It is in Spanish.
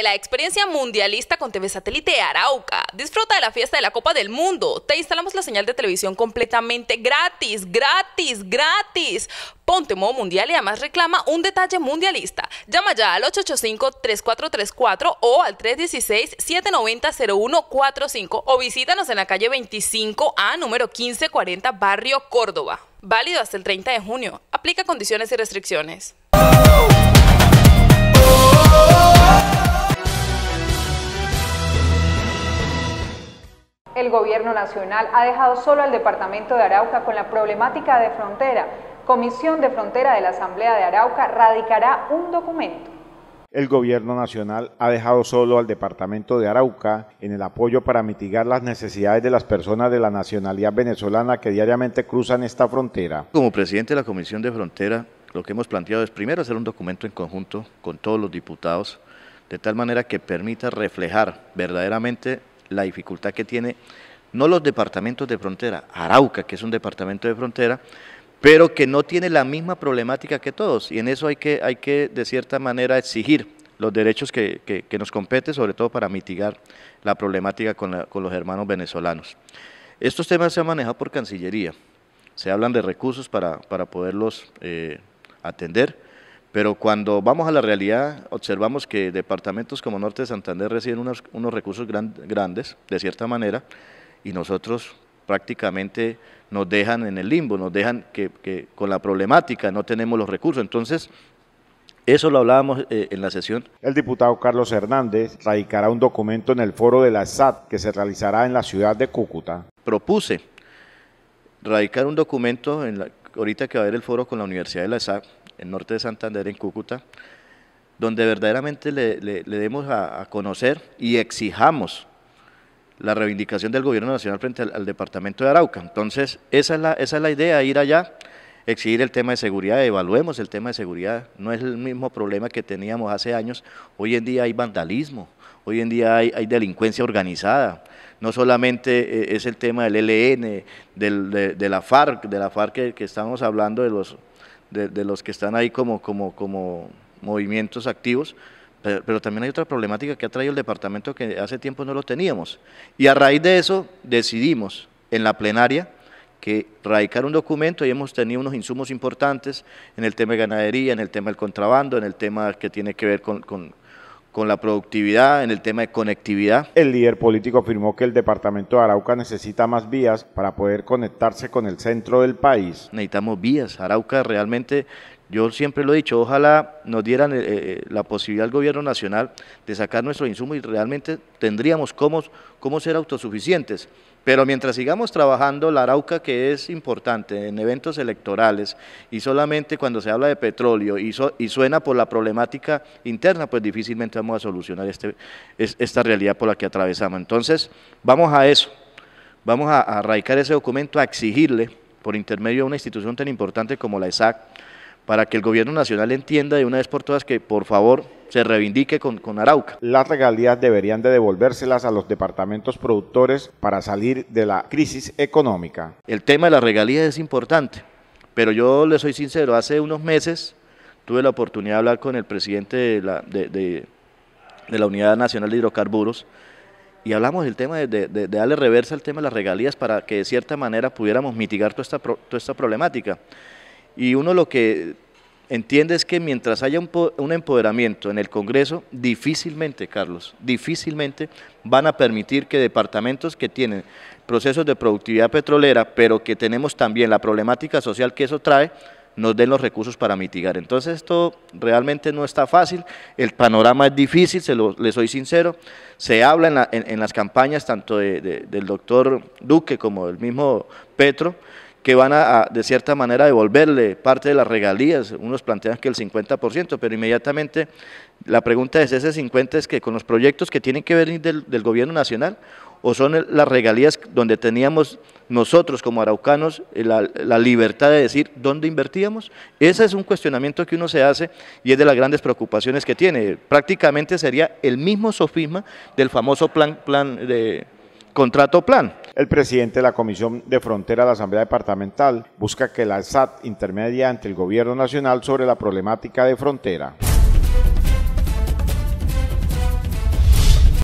la experiencia mundialista con TV Satélite Arauca. Disfruta de la fiesta de la Copa del Mundo. Te instalamos la señal de televisión completamente gratis, gratis, gratis. Ponte modo mundial y además reclama un detalle mundialista. Llama ya al 885-3434 o al 316-790-0145 o visítanos en la calle 25A, número 1540, Barrio Córdoba. Válido hasta el 30 de junio. Aplica condiciones y restricciones. el Gobierno Nacional ha dejado solo al Departamento de Arauca con la problemática de frontera. Comisión de Frontera de la Asamblea de Arauca radicará un documento el gobierno nacional ha dejado solo al departamento de Arauca en el apoyo para mitigar las necesidades de las personas de la nacionalidad venezolana que diariamente cruzan esta frontera. Como presidente de la Comisión de Frontera, lo que hemos planteado es primero hacer un documento en conjunto con todos los diputados, de tal manera que permita reflejar verdaderamente la dificultad que tiene no los departamentos de frontera, Arauca, que es un departamento de frontera, pero que no tiene la misma problemática que todos. Y en eso hay que, hay que de cierta manera, exigir los derechos que, nos competen, sobre todo para mitigar la problemática con, los hermanos venezolanos. Estos temas se han manejado por Cancillería. Se hablan de recursos para, para poderlos eh, atender pero cuando vamos a la realidad, observamos que departamentos como Norte de Santander reciben unos, recursos grandes, de cierta manera, y nosotros prácticamente nos dejan en el limbo, nos dejan que, con la problemática no tenemos los recursos. Entonces, eso lo hablábamos eh, en la sesión. El diputado Carlos Hernández radicará un documento en el foro de la SAT que se realizará en la ciudad de Cúcuta. Propuse radicar un documento en la, ahorita que va a haber el foro con la Universidad de la SAT el norte de Santander, en Cúcuta, donde verdaderamente le, demos a, conocer y exijamos la reivindicación del gobierno nacional frente al, departamento de Arauca. Entonces, esa es, la, esa es la idea, ir allá, exigir el tema de seguridad, evaluemos el tema de seguridad. No es el mismo problema que teníamos hace años. Hoy en día hay vandalismo, hoy en día hay, delincuencia organizada. No solamente eh, es el tema del e LN, de, la FARC, de la FARC que estamos hablando de los de, los que están ahí como, como, como movimientos activos, pero, también hay otra problemática que ha traído el departamento que hace tiempo no lo teníamos. Y a raíz de eso decidimos en la plenaria que radicar un documento y hemos tenido unos insumos importantes en el tema de ganadería, en el tema del contrabando, en el tema que tiene que ver con con la productividad, en el tema de conectividad. El líder político afirmó que el departamento de Arauca necesita más vías para poder conectarse con el centro del país. Necesitamos vías. Arauca realmente yo siempre lo he dicho, ojalá nos dieran eh, eh, la posibilidad al gobierno nacional de sacar nuestro insumo y realmente tendríamos cómo, cómo ser autosuficientes. Pero mientras sigamos trabajando la arauca, que es importante en eventos electorales, y solamente cuando se habla de petróleo y, y suena por la problemática interna, pues difícilmente vamos a solucionar este, esta realidad por la que atravesamos. Entonces, vamos a eso, vamos a, a ese documento, a exigirle, por intermedio de una institución tan importante como la ESAC, para que el gobierno nacional entienda de una vez por todas que por favor se reivindique con, con, Arauca. Las regalías deberían de devolvérselas a los departamentos productores para salir de la crisis económica. El tema de las regalías es importante, pero yo le soy sincero, hace unos meses tuve la oportunidad de hablar con el presidente de la, de, la Unidad Nacional de Hidrocarburos y hablamos del tema de, darle reversa al tema de las regalías para que de cierta manera pudiéramos mitigar toda esta, toda esta problemática. Y uno lo que entiende es que mientras haya un, empoderamiento en el Congreso, difícilmente, Carlos, difícilmente van a permitir que departamentos que tienen procesos de productividad petrolera, pero que tenemos también la problemática social que eso trae, nos den los recursos para mitigar. Entonces esto realmente no está fácil, el panorama es difícil, se lo, le soy sincero, se habla en, las campañas tanto del doctor Duque como del mismo Petro, que van a, de cierta manera devolverle parte de las regalías, unos plantean que el 50%, pero inmediatamente la pregunta es, ¿ese 50% es que con los proyectos que tienen que venir del, gobierno nacional o son las regalías donde teníamos nosotros como araucanos la, libertad de decir dónde invertíamos? Ese es un cuestionamiento que uno se hace y es de las grandes preocupaciones que tiene. Prácticamente sería el mismo sofisma del famoso plan, plan de contrato plan. El presidente de la Comisión de Frontera de la Asamblea Departamental busca que la SAT intermedia ante el Gobierno Nacional sobre la problemática de frontera.